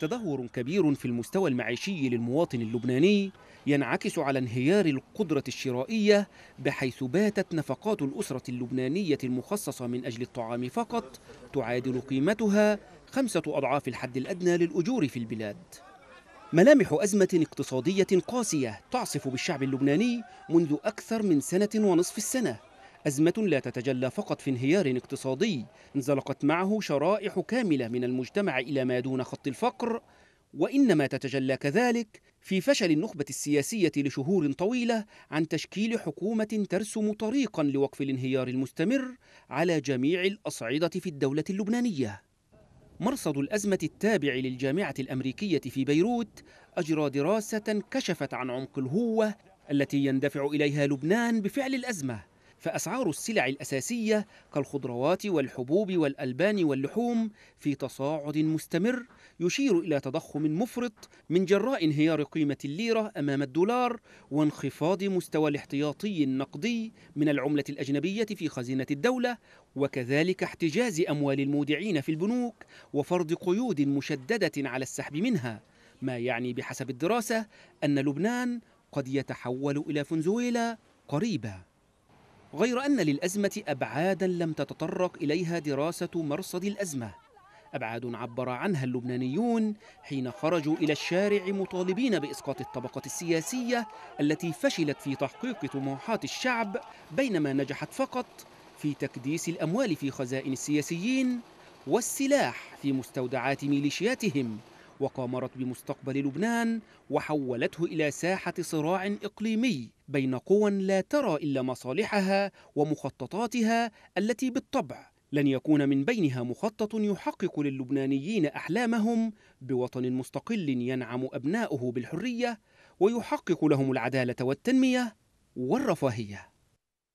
تدهور كبير في المستوى المعيشي للمواطن اللبناني ينعكس على انهيار القدرة الشرائية بحيث باتت نفقات الأسرة اللبنانية المخصصة من أجل الطعام فقط تعادل قيمتها خمسة أضعاف الحد الأدنى للأجور في البلاد ملامح أزمة اقتصادية قاسية تعصف بالشعب اللبناني منذ أكثر من سنة ونصف السنة أزمة لا تتجلى فقط في انهيار اقتصادي انزلقت معه شرائح كاملة من المجتمع إلى ما دون خط الفقر وإنما تتجلى كذلك في فشل النخبة السياسية لشهور طويلة عن تشكيل حكومة ترسم طريقا لوقف الانهيار المستمر على جميع الأصعدة في الدولة اللبنانية مرصد الأزمة التابع للجامعة الأمريكية في بيروت أجرى دراسة كشفت عن عمق الهوة التي يندفع إليها لبنان بفعل الأزمة فأسعار السلع الأساسية كالخضروات والحبوب والألبان واللحوم في تصاعد مستمر يشير إلى تضخم مفرط من جراء انهيار قيمة الليرة أمام الدولار وانخفاض مستوى الاحتياطي النقدي من العملة الأجنبية في خزينة الدولة وكذلك احتجاز أموال المودعين في البنوك وفرض قيود مشددة على السحب منها ما يعني بحسب الدراسة أن لبنان قد يتحول إلى فنزويلا قريباً غير أن للأزمة أبعادا لم تتطرق إليها دراسة مرصد الأزمة أبعاد عبر عنها اللبنانيون حين خرجوا إلى الشارع مطالبين بإسقاط الطبقة السياسية التي فشلت في تحقيق طموحات الشعب بينما نجحت فقط في تكديس الأموال في خزائن السياسيين والسلاح في مستودعات ميليشياتهم وقامرت بمستقبل لبنان وحولته إلى ساحة صراع إقليمي بين قوى لا ترى إلا مصالحها ومخططاتها التي بالطبع لن يكون من بينها مخطط يحقق للبنانيين أحلامهم بوطن مستقل ينعم أبناؤه بالحرية ويحقق لهم العدالة والتنمية والرفاهية